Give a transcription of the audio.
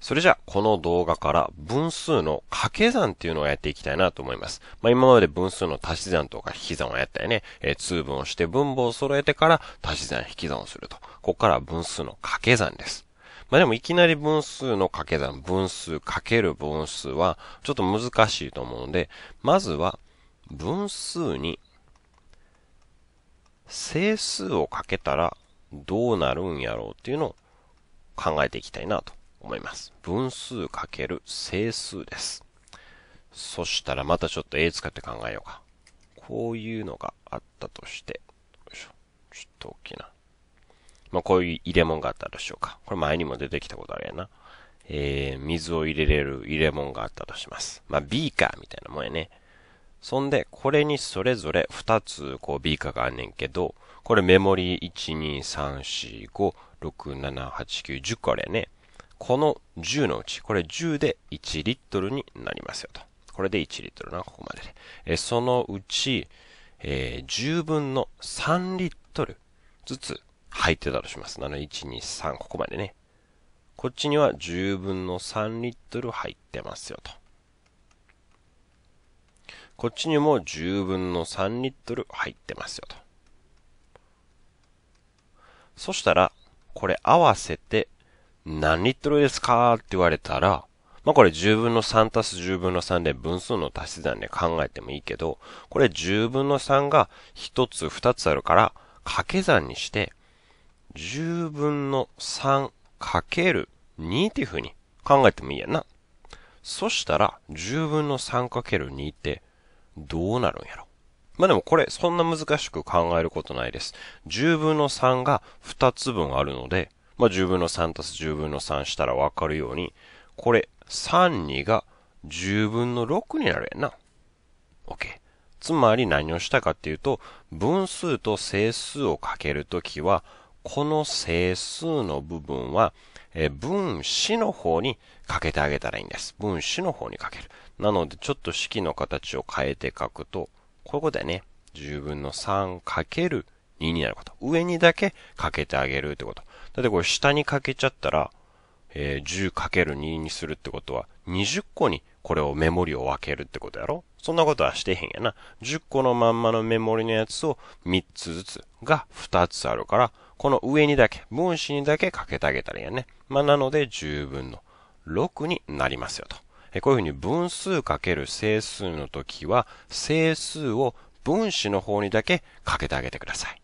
それじゃあ、この動画から分数の掛け算っていうのをやっていきたいなと思います。まあ、今まで分数の足し算とか引き算をやったよね、えー、通分をして分母を揃えてから足し算引き算をすると。ここから分数の掛け算です。まあ、でもいきなり分数の掛け算、分数かける分数はちょっと難しいと思うので、まずは分数に整数をかけたらどうなるんやろうっていうのを考えていきたいなと思います。分数かける整数です。そしたらまたちょっと A 使って考えようか。こういうのがあったとして、よいしょ。ちょっと大きいな。まあ、こういう入れ物があったとしようか。これ前にも出てきたことあるやな。えー、水を入れれる入れ物があったとします。まあ、ビーカーみたいなもんやね。そんで、これにそれぞれ2つ、こう、ビーカーがあんねんけど、これメモリー1、2、3、4、5、6、7、8、9、10個あるやね。この10のうち、これ10で1リットルになりますよと。これで1リットルな、ここまでで。えそのうち、えー、10分の3リットルずつ入ってたとします。なので、1、2、3、ここまでね。こっちには10分の3リットル入ってますよと。こっちにも10分の3リットル入ってますよと。そしたら、これ合わせて何リットルですかって言われたら、まあ、これ10分の3足す10分の3で分数の足し算で考えてもいいけど、これ10分の3が1つ2つあるから、掛け算にして、10分の3かける2っていう風に考えてもいいやな。そしたら、10分の3かける2ってどうなるんやろ。まあ、でもこれ、そんな難しく考えることないです。10分の3が2つ分あるので、まあ、10分の3たす10分の3したらわかるように、これ、32が10分の6になるやんな。OK。つまり何をしたかっていうと、分数と整数をかけるときは、この整数の部分は、え分子の方にかけてあげたらいいんです。分子の方にかける。なので、ちょっと式の形を変えて書くと、こういうことだよね。10分の3かける2になること。上にだけかけてあげるってこと。だってこれ下にかけちゃったら、えー、10×2 にするってことは、20個にこれをメモリを分けるってことやろそんなことはしてへんやな。10個のまんまのメモリのやつを3つずつが2つあるから、この上にだけ、分子にだけかけてあげたらいいやね。まあ、なので10分の6になりますよと。えこういうふうに分数かける整数の時は、整数を分子の方にだけかけてあげてください。